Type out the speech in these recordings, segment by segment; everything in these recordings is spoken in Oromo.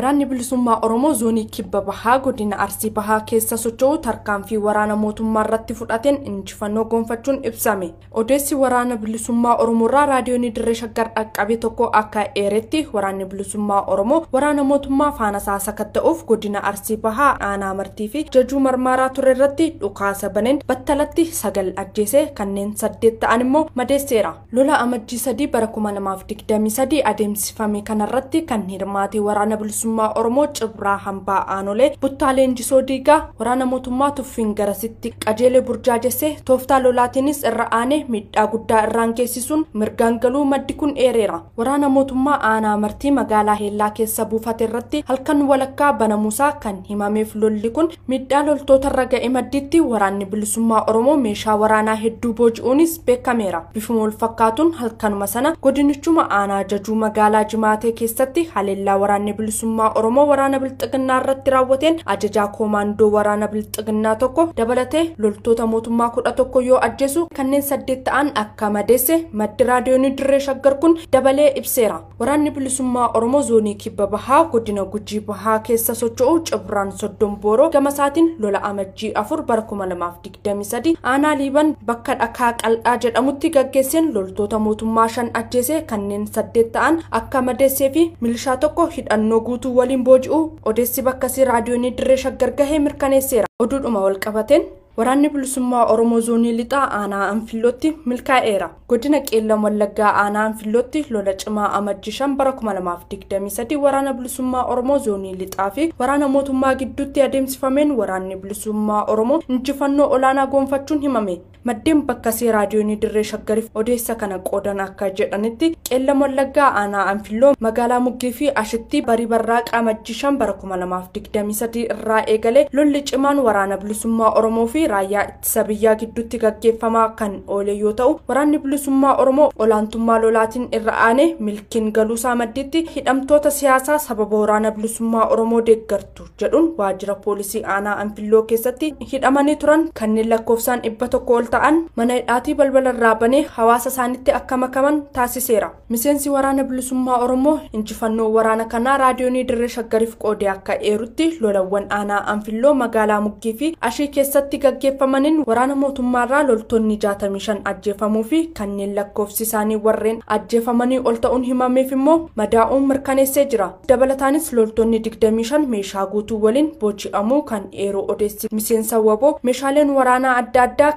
Waraanni bilisummaa Oromoo zoonii kibba bahaa godina Arsii bahaa keessa socho'u tarkaanfii waraana mootummaa irratti fudhateen injifannoo gonfachuun ibsame. Odeessi waraana bilisummaa Oromoo irraa raadiyoon dirree shaggar dhaqqabe tokko akka eeretti waraanni bilisummaa Oromoo waraana mootummaa faana saasa kan ta'uuf godina Arsii bahaa aanaa martii fi jajuu marmaaraa ture irratti dhukaasa baneen battalatti sagal ajjeese kanneen saddeet ta'an immoo madeesseera. Lola amajjii sadii bara 2023 adeemsifame kanarratti kan hirmaate waraana bilisummaa bilisummaa oromoo cibraa hambaa aanolee buttaa leenjisoo diigaa waraana mootummaa tuffiin garasitti qajeelee burjaajessee tooftaa lolaatiinis irra aanee miidhaa guddaa irraan geessisuun mirgaan galuu maddi kun eereera waraana mootummaa aanaa martii magaalaa heellaa keessa buufate irratti halkan walakkaa banamuusaa kan himameef lolli kun miidhaa loltootarra ga'ee madditti waraanni bilisummaa oromoo meeshaa waraanaa hedduu booji'uunis beekameera bifuma fakkaatuun halkanuma sana godinichuma aanaa jajuu magaalaa jimaatee keessatti haleellaa waraanni bilisummaa mootummaa oromoo waraana bilxigannaa irratti raawwateen ajajaa koomaandoo waraana bilxiginnaa tokko dabalatee loltoota mootummaa kudha tokko yoo ajjeesu kanneen saddeet ta'an akka madeesse maddi raadiyoonii dirree shaggar kun dabalee ibseera waraanni bilisummaa oromoo zoonii kibba bahaa godina gujii bahaa keessa socho'u cibraan soddonbooroo gamasaatiin lola amajjii afur bara kuma lamaaf digdamii sadi aanaa liiban bakka dhakaa qal'aa jedhamutti gaggeesseen loltoota mootummaa shan ajjeese kanneen saddeet ta'an akka madeessee fi milishaa tokko hidhannoo guutuu guutuu waliin booji'uu odeessi bakka sii raadiyoonii dirree shaggar gahee mirkaneesseera oduudhuma wal qabateen Waraanni bilisummaa Oromoo zoonii lixaa aanaa Anfilootti milkaa'eera. Godina Qeellan Wallaggaa aanaa Anfilootti lola cimaa amajjii shan bara 2023 waraana bilisummaa Oromoo zoonii lixaa fi waraana mootummaa gidduutti adeemsifameen waraanni bilisummaa Oromoo injifannoo olaanaa goonfachuun himame. maddeen bakkasee see raadiyoonii dirree shaggariif odeessa kana qoodan akka jedhanitti qeella mallaggaa aanaa anfilloo magaalaa muggii fi ashitti barii barraa qaamajjii shan bara kuma digdamii sadii irraa eegalee lolli cimaan waraana bilisummaa oromoo fi raayyaa ittisa biyyaa gidduutti gaggeeffamaa kan oole yoo ta'u waraanni bilisummaa oromoo olaantummaa lolaatiin irra aane milkiin galuusaa maddiitti hidhamtoota siyaasaa sababa waraana bilisummaa oromoo deeggartu jedhuun waajjira poolisii aanaa anfilloo keessatti hidhamanii turan kanneen lakkoofsaan dhibba ta'an mana hidhaatii balbalarraa banee hawaasa isaanitti akka makaman taasiseera miseensi waraana bilisummaa oromoo injifannoo waraana kanaa raadiyoonii dirree shaggariif qoodee akka eerutti lolawwan aanaa anfilloo magaalaa muggii fi ashii keessatti gaggeeffamaniin waraana mootummaarraa loltoonni shan ajjeefamuu fi kanneen lakkoofsi isaanii warreen ajjeefamanii ol ta'uun himameef immoo madaa'uun mirkaneessee jira dabalataanis loltoonni 25 meeshaa guutuu waliin booji'amuu kan eeroo odeessi miseensa waboo meeshaaleen waraanaa adda addaa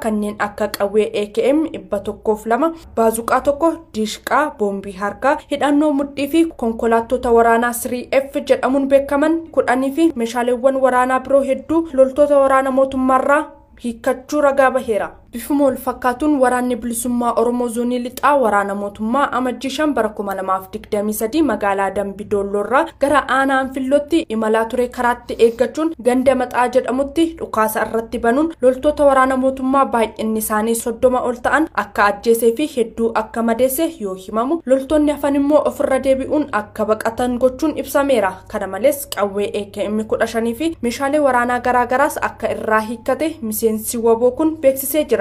akka qawwee AKM dhibba tokkoof lama baazuqaa tokko dishqaa boombii harkaa hidhannoo mudhii fi konkolaattota waraanaa 3F jedhamuun beekaman kudhanii fi meeshaaleewwan waraanaa biroo hedduu loltoota waraana mootummaarraa hiikkachuu ragaa baheera. Bifuma walfakkaatuun waraanni bilisummaa Oromoo zoonii lixaa waraana mootummaa amajjii shambara 2023 magaalaa Dambii Doolloorraa gara aanaan fillootti imalaa ture karaatti eeggachuun ganda maxaa jedhamutti dhukaasa irratti banuun loltoota waraana mootummaa baay'inni isaanii soddoma ol ta'an akka ajjeesee fi hedduu akka madeesse yoo himamu loltoonni hafan immoo ofirra deebi'uun akka baqatan gochuun ibsameera. Kana malees qawwee eeka'immi kudha shanii fi meeshaalee waraanaa garaagaraas akka irraa hiikkate miseensi waboo kun beeksisee jira.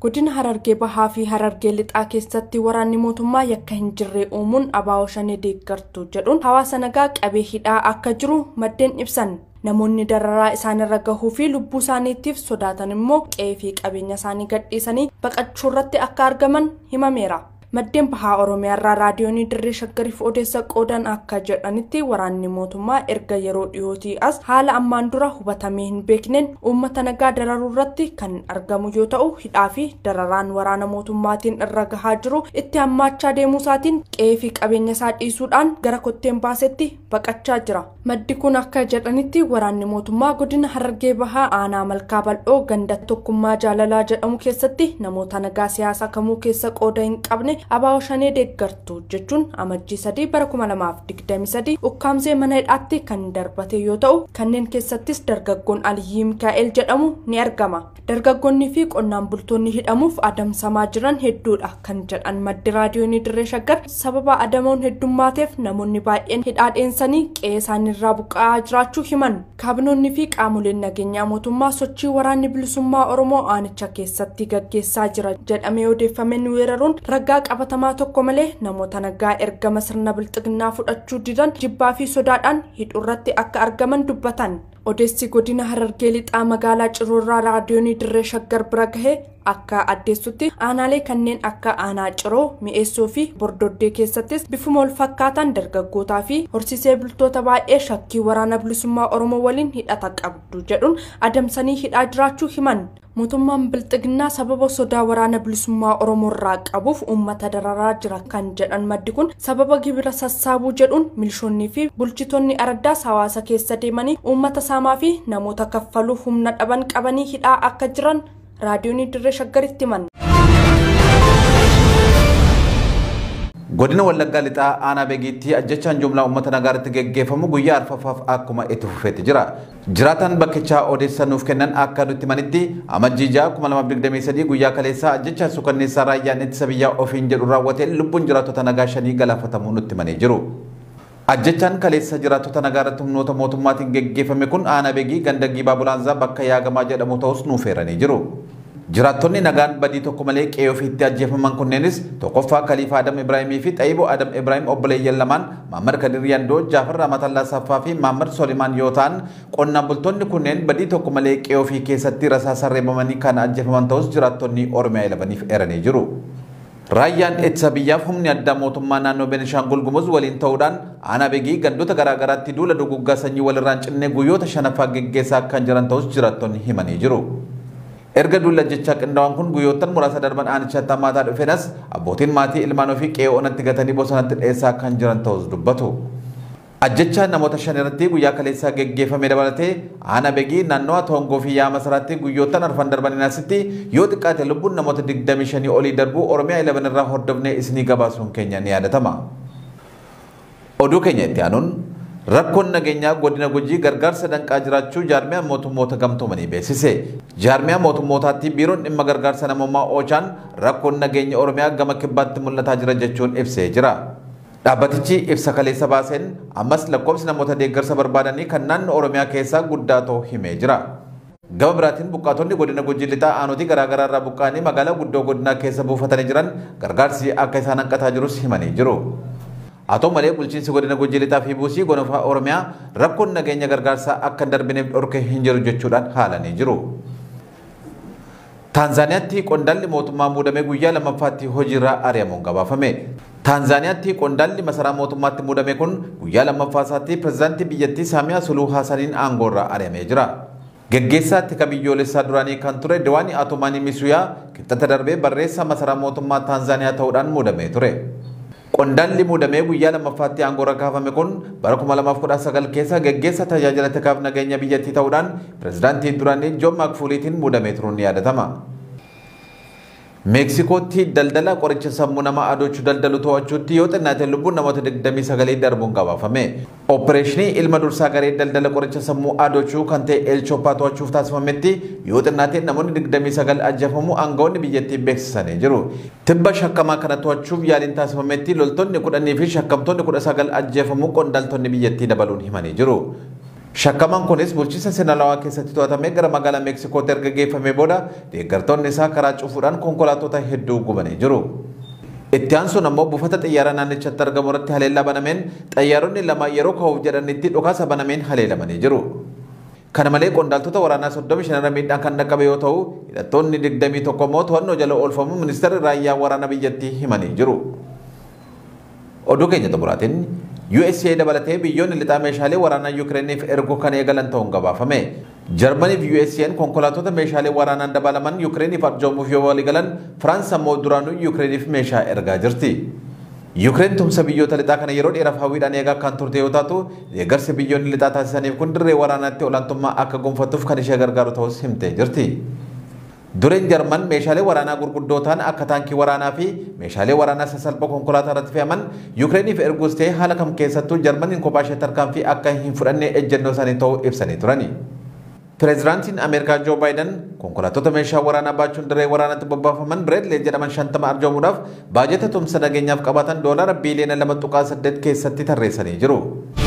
Godina Harargee Bahaa fi Harargee Lixaa keessatti waraanni mootummaa yakka hin jirre uumuun abaa'oo shanee deeggartu jedhuun hawaasa nagaa qabee hidhaa akka jiru maddeen ibsan. Namoonni dararaa irra gahuu fi lubbuu isaaniitiif sodaatan immoo qee fi qabeenya isaanii gadhiisanii baqachuu irratti akka argaman himameera. maddeen bahaa oromiyaa irraa raadiyoonii dirree shaggariif odeessa qoodan akka jedhanitti waraanni mootummaa erga yeroo dhiyootii as haala ammaan dura hubatamee hin beekneen uummata nagaa dararuu irratti kan argamu yoo ta'u hidhaa fi dararaan waraana mootummaatiin irra gahaa jiru itti hammaachaa deemuusaatiin qe'ee fi qabeenya isaa dhiisuudhaan gara kotteen baasetti baqachaa jira maddi kun akka jedhanitti waraanni mootummaa godina harargee bahaa aanaa malkaa bal'oo ganda tokkummaa jaalalaa jedhamu keessatti namoota nagaa siyaasaa kamuu keessa qooda hin qabne abaawashanee deeggartu jechuun amajjii sadii bara 2023 ukkaamsee mana hidhaatti kan darbate yoo ta'u kanneen keessattis dargaggoon Aliyii Mikaa'el jedhamu ni argama. Dargaggoonni fi qonnaan bultoonni hidhamuuf adamsamaa jiran hedduudha kan jedhan maddi raadiyoonii dirree shaggar sababa adamoon heddummaateef namoonni baay'een hidhaa dheensanii qe'ee isaaniirraa buqqa'aa jiraachuu himan. Kaabinoonni fi qaamoleen nageenyaa mootummaa sochii waraanni bilisummaa Oromoo aanicha keessatti gaggeessaa jira jedhamee odeeffameen weeraruun ragaa qabatamaa tokko malee namoota nagaa ergama sirna bilxignaa fudhachuu didan jibbaa fi sodaadhaan irratti akka argaman dubbatan odeessi godina harargee lixaa magaalaa ciroorraa raadiyoonii dirree shaggar bira gahe. akka addeessutti aanaalee kanneen akka aanaa ciroo mi'eessoo fi bordoddee keessattis bifuma wal fakkaatan dargaggootaa fi horsiisee bultoota baay'ee shakkii waraana bilisummaa oromoo waliin hidhata qabdu jedhuun adamsanii hidhaa jiraachuu himan. mootummaan bilxiginaa sababa sodaa waraana bilisummaa oromoo irraa qabuuf uummata dararaa jira kan jedhan maddi kun sababa gibira sassaabuu jedhuun milishoonnii fi bulchitoonni ardaas hawaasa keessa deemanii uummata saamaa fi namoota kaffaluu humna dhaban qabanii hidhaa akka jiran Dirree Shaggaritti godina wallaggaa lixaa aanaa beegiitti ajjechaan jumlaa uummata nagaaratti geggeeffamu guyyaa arfafaaf akkuma itti fufeeti jira jiraataan bakkichaa nuuf kennan akka nutti manitti amajjii ja'a guyyaa kaleessaa ajjechaan sukanneessaa raayyaan itti biyyaa ofiin jedhu raawwate lubbuun jiraattota nagaa shanii galaafatamuu nutti himanii jiru. Ajjechaan kaleessa jiraattota nagaa irratti humnoota mootummaatiin geggeeffame kun aanaa beegii gandagii baabulaanzaa bakka yaagamaa jedhamu ta'us nuufeeranii jiru. Jiraattonni nagaan badii tokko malee qe'ee ofiitti ajjeefaman kunneenis tokkoffaa Kaliifaa Adam Ibraahimii fi Xayibo Adam Ibraahim obboleeyyan lamaan Maammar Kadir Yandoo, Jaafar Ramatallaa Saffaa fi Maammar Solimaan yoo ta'an qonnaan bultoonni kunneen badii tokko malee qe'ee ofii keessatti rasaa sarreeffamanii kan ajjeefaman ta'us jiraattonni Oromiyaa elabaniif eeranii jiru. Raayyaan ittisa biyyaaf humni addaa mootummaa naannoo Beenishaangul Gumuz waliin ta'uudhaan aanabegii gandota garaa garaatti duula duguggaa sanyii walirraan cinnee guyyoota shanaffaa geggeessaa kan jiran ta'us jiraattonni himanii jiru. Erga dulla ajjechaa qindaa'aan kun guyyoottan muraasa darban aanichatti dhufeen as abbootiin maatii ilmaan ofii qe'ee onatti gatanii bosonatti dheessaa kan jiran ta'us dubbatu. Ajjechaa namoota shaniirratti guyyaa kaleessaa geggeeffame dabalatee aana begii naannoo toongoo fi yaama siraatti guyyoottan arfan darbaniin asitti yoo xiqqaate lubbuun namoota shanii olii darbuu Oromiyaa 11 irraa hordofnee isinii gabaasuun keenya ni yaadatama. Oduu keenya itti aanuun rakkoon nageenyaa godina gujii gargaarsa danqaa jiraachuu jaarmiyaa mootummoota gamtoomanii beeksise. Jaarmiyaa mootummootaatti biiroon dhimma gargaarsa namummaa ochaan rakkoon nageenya oromiyaa gama kibbaatti mul'ataa jira jechuun ibsee jira. Dhaabbatichi ibsa kaleessa baaseen ammas lakkoofsi namoota deeggarsa barbaadanii kan naannoo oromiyaa keessaa guddaa ta'u himee jira. Gama biraatiin buqqaatonni godina gujii lixaa aanotii garaagaraa irraa buqqaanii magaalaa guddoo godinaa keessa buufatanii jiran gargaarsi akka isaan hanqataa jirus himanii jiru. Atau malee bulchiinsi godina gojjii lixaa fi buusii gonfaa Oromiyaa rakkoon nageenya gargaarsaa akka hin darbineef dhorkee hin jiru jechuudhaan haalanii jiru. Taanzaaniyaatti qondaalli mootummaa muudamee guyyaa lammaffaatti hojiirraa ari'amuun gabaafame. Taanzaaniyaatti qondaalli masaraa mootummaatti muudame kun guyyaa lammaffaa isaatti pirezidaantii biyyattii Saamiyaa Suluu Haasaniin aangoorraa ari'amee jira. Geggeessaatti kan biyyoolessaa duraanii kan ture Diwaani Atumaanii Misuyaa qixxata darbee barreessaa masaraa mootummaa Tanzania tauran muudamee ture. Qondaalli muudamee guyyaa lammaffaatti aangoo kaafame kun bara 2019 keessa geggeessa tajaajila takaaf nageenya biyyattii ta'uudhaan pireezidaantiin duraanii Joon Maakfuuliitiin muudamee turuun ni yaadatama. meeksikootti daldala qoricha sammuu nama aadoochuu daldalu to'achuutti yoo xinnaate lubbuun namoota 29 darbuun gabaafame. Oopereeshinii ilma dursaa garee daldala qoricha sammuu aadochuu kan ta'e elchoppaa to'achuuf taasifametti yoo xinnaate namoonni 29 ajjeefamuu aangawoonni biyyattiin beeksisanii jiru. Tibba shakkamaa kana to'achuuf yaaliin taasifametti loltoonni 10 fi shakkamtoonni 19 ajjeefamuu qondaaltonni biyyattii dabaluun himanii jiru. Shakkamaan kunis bulchiinsa Sinalawaa keessatti to'atamee gara magaalaa Meeksikootti erga geeffamee booda deeggartoonni isaa karaa cufuudhaan konkolaattota hedduu gubanii jiru. Itti aansuun ammoo buufata xiyyaara naannichatti argamu irratti haleellaa banameen xiyyaaronni lama yeroo ka'uuf jedhanitti dhukaasa banameen haleelamanii jiru. Kana malee qondaaltota waraanaa 35 miidhaan kan dhaqqabe yoo ta'u, hidhattoonni 21 immoo to'annoo jala oolfamu ministeerri raayyaa waraanaa biyyattii himanii jiru. Oduu keenya xumuraatiin USA dabalatee biyyoonni lixaa meeshaalee waraanaa Yukireeniif ergu kan eegalan ta'uun gabaafame. Jarmaniif USA'n konkolaattota meeshaalee waraanaan dabalaman Yukireeniif arjoomuuf yoo waliigalan Firaansi ammoo duraanuu Yukireeniif meeshaa ergaa jirti. Yuukireen tumsa biyyoota lixaa kana yeroo dheeraaf hawwiidhaan eegaa kan turte yoo taatu deeggarsi biyyoonni lixaa taasisaniif kun dirree waraanaatti olaantummaa akka gonfattuuf kan ishee gargaaru ta'us himtee jirti. Dureen Jerman meeshaalee warana gurguddoo ta'an akka warana waraanaa fi meeshaalee waraanaa sasalphoo konkolaataa irratti fe'aman Ukraine fi ta'ee haala kam keessattuu Jarmaniin kophaa ishee tarkaanfii akka hin fudhanne ejjennoo isaanii ta'uu ibsanii turani. Pireezidaantiin Ameerikaa Joo warana konkolaattota meeshaa waraanaa baachuun daree waraanaatti bobbaafaman Bireedlee jedhaman shantama arjoomuudhaaf baajeta tumsa tum qabatan doolara biiliyoona lama tuqaa dead keessatti tarreessanii jiru.